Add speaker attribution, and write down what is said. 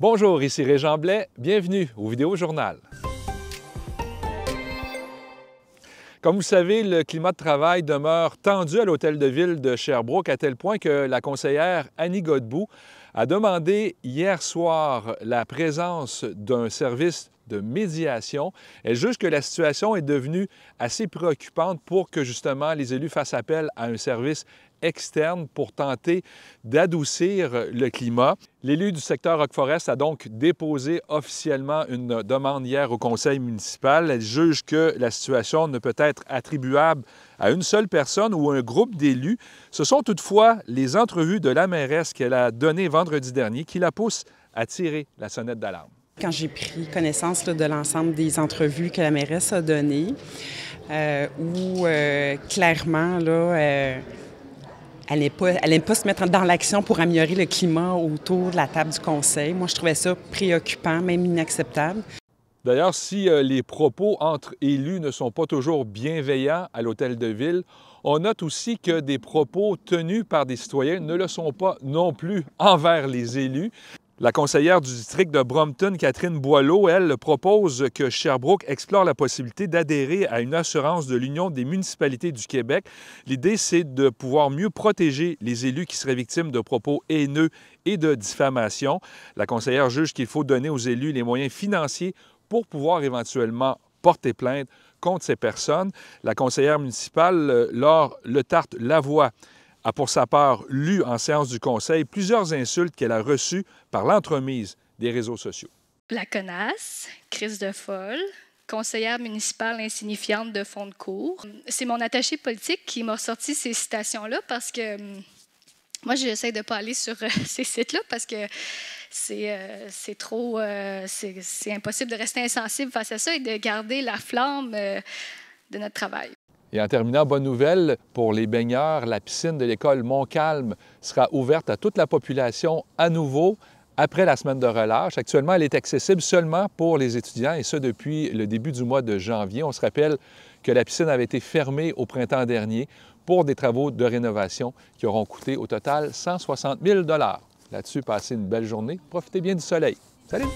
Speaker 1: Bonjour, ici Réjean Blais. Bienvenue au Vidéo Journal. Comme vous savez, le climat de travail demeure tendu à l'hôtel de ville de Sherbrooke à tel point que la conseillère Annie Godbout a demandé hier soir la présence d'un service de médiation. Elle juge que la situation est devenue assez préoccupante pour que justement les élus fassent appel à un service externe pour tenter d'adoucir le climat. L'élu du secteur Rock Forest a donc déposé officiellement une demande hier au conseil municipal. Elle juge que la situation ne peut être attribuable à une seule personne ou à un groupe d'élus. Ce sont toutefois les entrevues de la mairesse qu'elle a données vendredi dernier qui la poussent à tirer la sonnette d'alarme.
Speaker 2: Quand j'ai pris connaissance de l'ensemble des entrevues que la mairesse a données, euh, où euh, clairement, là, euh, elle n'aime pas, pas, se mettre dans l'action pour améliorer le climat autour de la table du Conseil. Moi, je trouvais ça préoccupant, même inacceptable.
Speaker 1: D'ailleurs, si les propos entre élus ne sont pas toujours bienveillants à l'hôtel de ville, on note aussi que des propos tenus par des citoyens ne le sont pas non plus envers les élus. La conseillère du district de Brompton, Catherine Boileau, elle, propose que Sherbrooke explore la possibilité d'adhérer à une assurance de l'Union des municipalités du Québec. L'idée, c'est de pouvoir mieux protéger les élus qui seraient victimes de propos haineux et de diffamation. La conseillère juge qu'il faut donner aux élus les moyens financiers pour pouvoir éventuellement porter plainte contre ces personnes. La conseillère municipale, euh, Laure Letarte-Lavoie, a pour sa part lu en séance du Conseil plusieurs insultes qu'elle a reçues par l'entremise des réseaux sociaux.
Speaker 3: La connasse, crise de folle, conseillère municipale insignifiante de fond de cours. C'est mon attaché politique qui m'a ressorti ces citations-là parce que hum, moi, j'essaie de ne pas aller sur euh, ces sites-là parce que c'est euh, trop. Euh, c'est impossible de rester insensible face à ça et de garder la flamme de notre travail.
Speaker 1: Et en terminant, bonne nouvelle pour les baigneurs, la piscine de l'école Montcalm sera ouverte à toute la population à nouveau après la semaine de relâche. Actuellement, elle est accessible seulement pour les étudiants et ce depuis le début du mois de janvier. On se rappelle que la piscine avait été fermée au printemps dernier pour des travaux de rénovation qui auront coûté au total 160 000 Là-dessus, passez une belle journée, profitez bien du soleil. Salut!